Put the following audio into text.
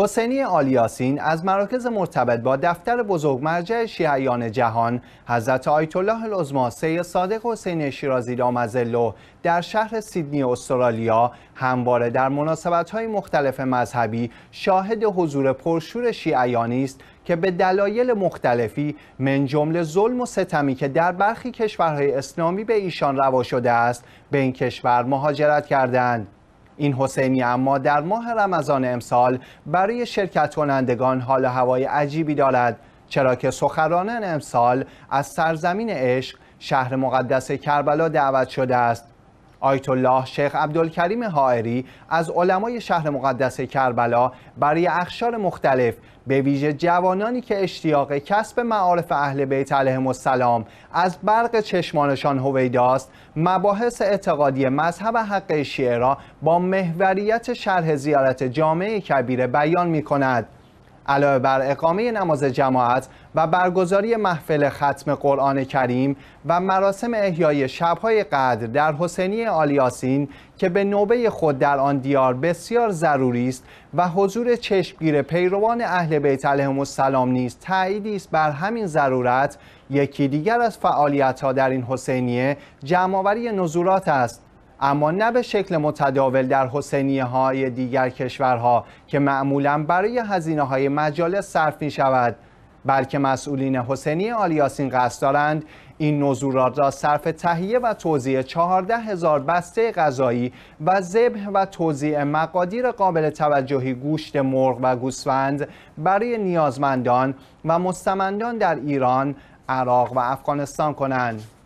حسینی آلیاسین از مراکز مرتبط با دفتر بزرگ مرجع شیعیان جهان حضرت آیت الله العظما سید صادق حسین شیرازی دامزلو در شهر سیدنی استرالیا همواره در مناسبت‌های مختلف مذهبی شاهد حضور پرشور شیعیانی است که به دلایل مختلفی من جمله ظلم و ستمی که در برخی کشورهای اسلامی به ایشان روا شده است به این کشور مهاجرت کردند این حسینی اما در ماه رمضان امسال برای شرکت کنندگان حال هوای عجیبی دارد چرا که سخرانان امسال از سرزمین عشق شهر مقدس کربلا دعوت شده است آیت الله شیخ عبدالکریم حائری از علمای شهر مقدس کربلا برای اخشار مختلف به ویژه جوانانی که اشتیاق کسب معارف اهل بیت علیهم السلام از برق چشمانشان هویداست مباحث اعتقادی مذهب حق شیعه را با محوریت شرح زیارت جامعه کبیره بیان می کند علاوه بر اقامه نماز جماعت و برگزاری محفل ختم قرآن کریم و مراسم احیای شبهای قدر در حسینی آلیاسین که به نوبه خود در آن دیار بسیار ضروری است و حضور چشمگیر پیروان اهل بیت علیهم السلام نیز تاییدی است بر همین ضرورت یکی دیگر از فعالیت‌ها در این حسینیه جمعآوری نزورات است اما نه به شکل متداول در حسینیه های دیگر کشورها که معمولا برای هزینه های مجالس صرف می شود بلکه مسئولین حسینی آلیاسین قصد دارند این نزورات را صرف تهیه و توزیع 14 هزار بسته غذایی و ذبح و توزیع مقادیر قابل توجهی گوشت مرغ و گوسفند برای نیازمندان و مستمندان در ایران، عراق و افغانستان کنند.